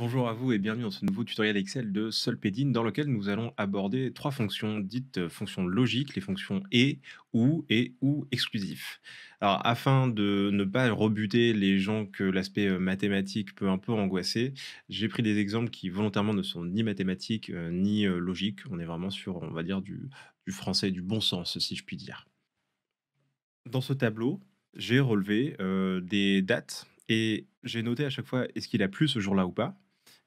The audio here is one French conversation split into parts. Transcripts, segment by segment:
Bonjour à vous et bienvenue dans ce nouveau tutoriel Excel de Solpedin, dans lequel nous allons aborder trois fonctions dites euh, fonctions logiques, les fonctions et, ou et ou exclusif. Alors afin de ne pas rebuter les gens que l'aspect euh, mathématique peut un peu angoisser, j'ai pris des exemples qui volontairement ne sont ni mathématiques euh, ni logiques, on est vraiment sur on va dire du, du français du bon sens si je puis dire. Dans ce tableau, j'ai relevé des dates et j'ai noté à chaque fois est-ce qu'il a plu ce jour-là ou pas.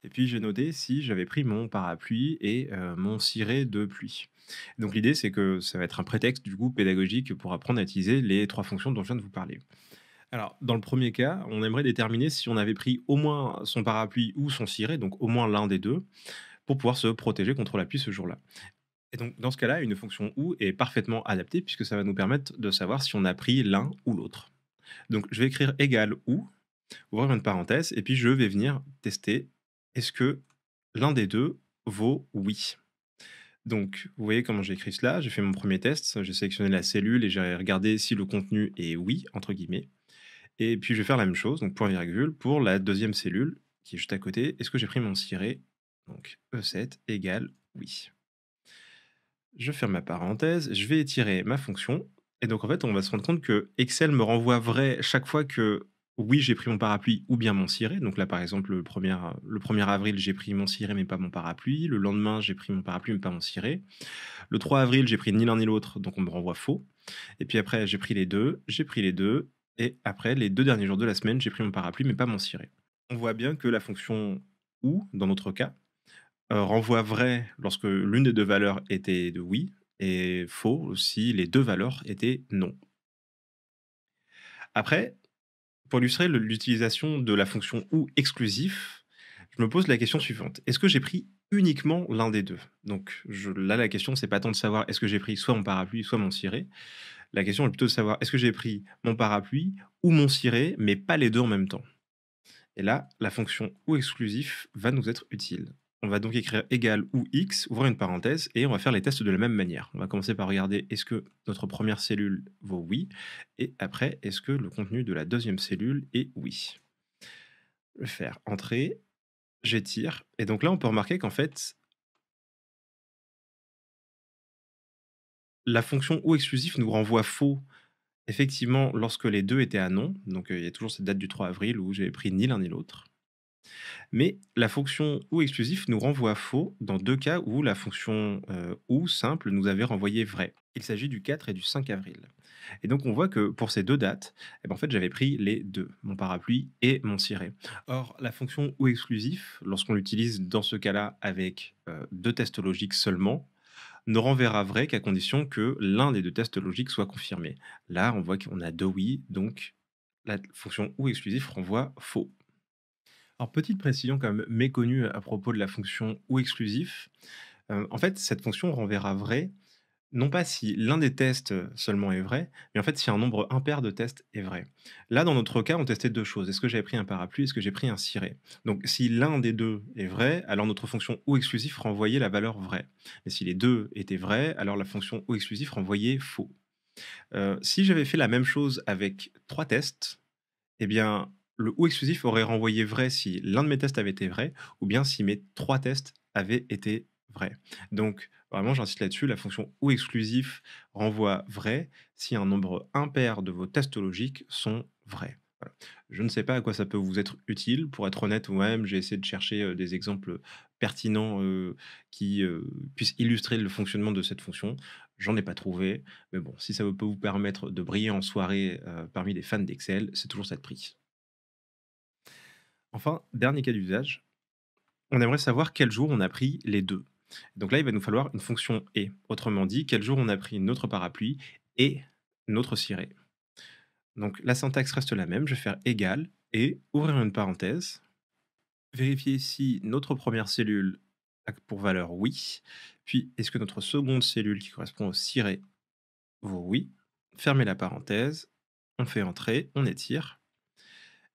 Et puis j'ai noté si j'avais pris mon parapluie et mon ciré de pluie. Donc l'idée, c'est que ça va être un prétexte du coup pédagogique pour apprendre à utiliser les trois fonctions dont je viens de vous parler. Alors, dans le premier cas, on aimerait déterminer si on avait pris au moins son parapluie ou son ciré, donc au moins l'un des deux, pour pouvoir se protéger contre la pluie ce jour-là. Et donc, dans ce cas-là, une fonction ou est parfaitement adaptée puisque ça va nous permettre de savoir si on a pris l'un ou l'autre. Donc, je vais écrire égal ou, ouvrir une parenthèse, et puis je vais venir tester est-ce que l'un des deux vaut oui donc, vous voyez comment j'ai écrit cela. J'ai fait mon premier test. J'ai sélectionné la cellule et j'ai regardé si le contenu est oui, entre guillemets. Et puis, je vais faire la même chose, donc point virgule, pour la deuxième cellule qui est juste à côté. Est-ce que j'ai pris mon ciré Donc, E7 égale oui. Je ferme ma parenthèse. Je vais étirer ma fonction. Et donc, en fait, on va se rendre compte que Excel me renvoie vrai chaque fois que oui, j'ai pris mon parapluie ou bien mon ciré. Donc là, par exemple, le 1er, le avril, j'ai pris mon ciré mais pas mon parapluie. Le lendemain, j'ai pris mon parapluie mais pas mon ciré. Le 3 avril, j'ai pris ni l'un ni l'autre, donc on me renvoie faux. Et puis après, j'ai pris les deux, j'ai pris les deux. Et après, les deux derniers jours de la semaine, j'ai pris mon parapluie mais pas mon ciré. On voit bien que la fonction ou, dans notre cas, euh, renvoie vrai lorsque l'une des deux valeurs était de oui et faux si les deux valeurs étaient non. Après, pour illustrer l'utilisation de la fonction ou exclusif, je me pose la question suivante. Est-ce que j'ai pris uniquement l'un des deux Donc je, là, la question, c'est pas tant de savoir est-ce que j'ai pris soit mon parapluie, soit mon ciré. La question est plutôt de savoir est-ce que j'ai pris mon parapluie ou mon ciré, mais pas les deux en même temps. Et là, la fonction ou exclusif va nous être utile. On va donc écrire égal ou x, ouvrir une parenthèse, et on va faire les tests de la même manière. On va commencer par regarder est-ce que notre première cellule vaut oui, et après, est-ce que le contenu de la deuxième cellule est oui. Je vais faire entrer, j'étire, et donc là, on peut remarquer qu'en fait, la fonction ou exclusif nous renvoie faux. Effectivement, lorsque les deux étaient à non, donc euh, il y a toujours cette date du 3 avril où j'avais pris ni l'un ni l'autre. Mais la fonction ou exclusif nous renvoie faux dans deux cas où la fonction euh, ou simple nous avait renvoyé vrai. Il s'agit du 4 et du 5 avril. Et donc on voit que pour ces deux dates, eh ben, en fait j'avais pris les deux, mon parapluie et mon ciré. Or la fonction ou exclusif, lorsqu'on l'utilise dans ce cas-là avec euh, deux tests logiques seulement, ne renverra vrai qu'à condition que l'un des deux tests logiques soit confirmé. Là on voit qu'on a deux oui, donc la fonction ou exclusif renvoie faux. Alors, petite précision quand même méconnue à propos de la fonction ou exclusif. Euh, en fait, cette fonction renverra vrai, non pas si l'un des tests seulement est vrai, mais en fait si un nombre impair de tests est vrai. Là, dans notre cas, on testait deux choses. Est-ce que j'avais pris un parapluie Est-ce que j'ai pris un ciré Donc, si l'un des deux est vrai, alors notre fonction ou exclusif renvoyait la valeur vraie. Mais si les deux étaient vrais, alors la fonction ou exclusif renvoyait faux. Euh, si j'avais fait la même chose avec trois tests, eh bien, le ou exclusif aurait renvoyé vrai si l'un de mes tests avait été vrai, ou bien si mes trois tests avaient été vrais. Donc, vraiment, j'insiste là-dessus, la fonction ou exclusif renvoie vrai si un nombre impair de vos tests logiques sont vrais. Je ne sais pas à quoi ça peut vous être utile. Pour être honnête, moi-même, j'ai essayé de chercher euh, des exemples pertinents euh, qui euh, puissent illustrer le fonctionnement de cette fonction. J'en ai pas trouvé, mais bon, si ça peut vous permettre de briller en soirée parmi les fans d'Excel, c'est toujours ça de prix. Enfin, dernier cas d'usage, on aimerait savoir quel jour on a pris les deux. Donc là, il va nous falloir une fonction et. Autrement dit, quel jour on a pris notre parapluie et notre ciré. Donc la syntaxe reste la même, je vais faire égal et ouvrir une parenthèse. Vérifier si notre première cellule a pour valeur oui, puis est-ce que notre seconde cellule qui correspond au ciré vaut oui. Fermer la parenthèse, on fait entrer, on étire.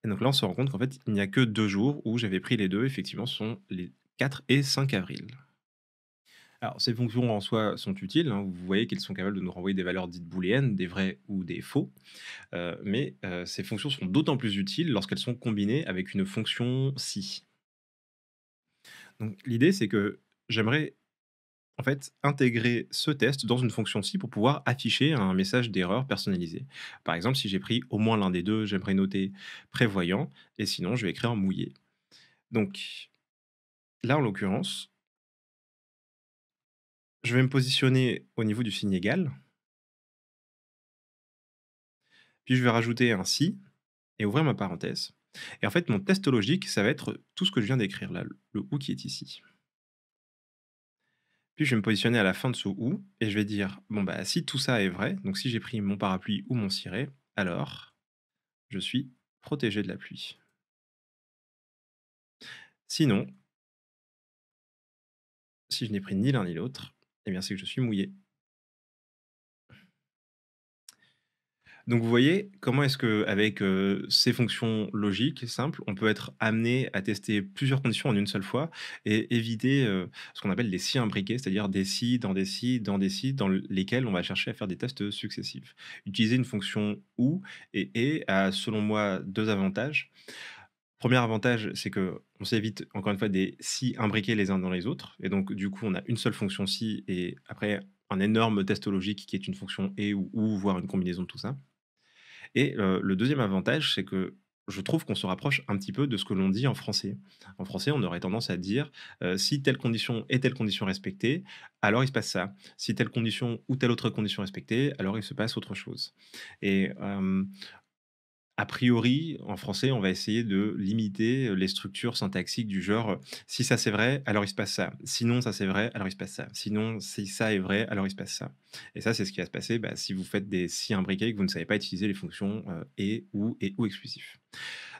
Et donc là, on se rend compte qu'en fait, il n'y a que deux jours où j'avais pris les deux. Effectivement, sont les 4 et 5 avril. Alors, ces fonctions en soi sont utiles. Hein. Vous voyez qu'elles sont capables de nous renvoyer des valeurs dites booléennes, des vrais ou des faux. Euh, mais euh, ces fonctions sont d'autant plus utiles lorsqu'elles sont combinées avec une fonction si. Donc, l'idée, c'est que j'aimerais en fait, intégrer ce test dans une fonction si pour pouvoir afficher un message d'erreur personnalisé. Par exemple, si j'ai pris au moins l'un des deux, j'aimerais noter prévoyant, et sinon, je vais écrire en mouillé. Donc, là, en l'occurrence, je vais me positionner au niveau du signe égal, puis je vais rajouter un si, et ouvrir ma parenthèse. Et en fait, mon test logique, ça va être tout ce que je viens d'écrire là, le ou qui est ici. Puis je vais me positionner à la fin de ce ou et je vais dire bon bah si tout ça est vrai, donc si j'ai pris mon parapluie ou mon ciré, alors je suis protégé de la pluie. Sinon, si je n'ai pris ni l'un ni l'autre, eh bien c'est que je suis mouillé. Donc vous voyez comment est-ce que avec euh, ces fonctions logiques simples, on peut être amené à tester plusieurs conditions en une seule fois et éviter euh, ce qu'on appelle les si imbriqués, c'est-à-dire des si dans des si dans des si dans lesquels on va chercher à faire des tests successifs. Utiliser une fonction ou et et a selon moi deux avantages. Premier avantage, c'est que on s'évite encore une fois des si imbriqués les uns dans les autres, et donc du coup on a une seule fonction si et après un énorme test logique qui est une fonction et ou, ou voire une combinaison de tout ça. Et le deuxième avantage, c'est que je trouve qu'on se rapproche un petit peu de ce que l'on dit en français. En français, on aurait tendance à dire si telle condition est telle condition respectée, alors il se passe ça. Si telle condition ou telle autre condition respectée, alors il se passe autre chose a priori, en français, on va essayer de limiter euh, les structures syntaxiques du genre euh, si ça c'est vrai, alors il se passe ça. Sinon, ça c'est vrai, alors il se passe ça. Sinon, si ça est vrai, alors il se passe ça. Et ça, c'est ce qui va se passer bah, si vous faites des si imbriqués que vous ne savez pas utiliser les fonctions euh, et, ou et ou exclusifs.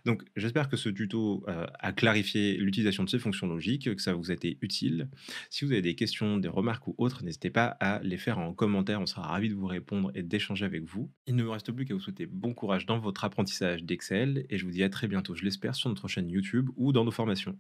Donc j'espère que ce tuto euh, a clarifié l'utilisation de ces fonctions logiques, que ça vous a été utile. Si vous avez des questions, des remarques ou autres, n'hésitez pas à les faire en commentaire, on sera ravis de vous répondre et d'échanger avec vous. Il ne me reste plus qu'à vous souhaiter bon courage dans votre apprentissage d'Excel et je vous dis à très bientôt, je l'espère, sur notre chaîne YouTube ou dans nos formations.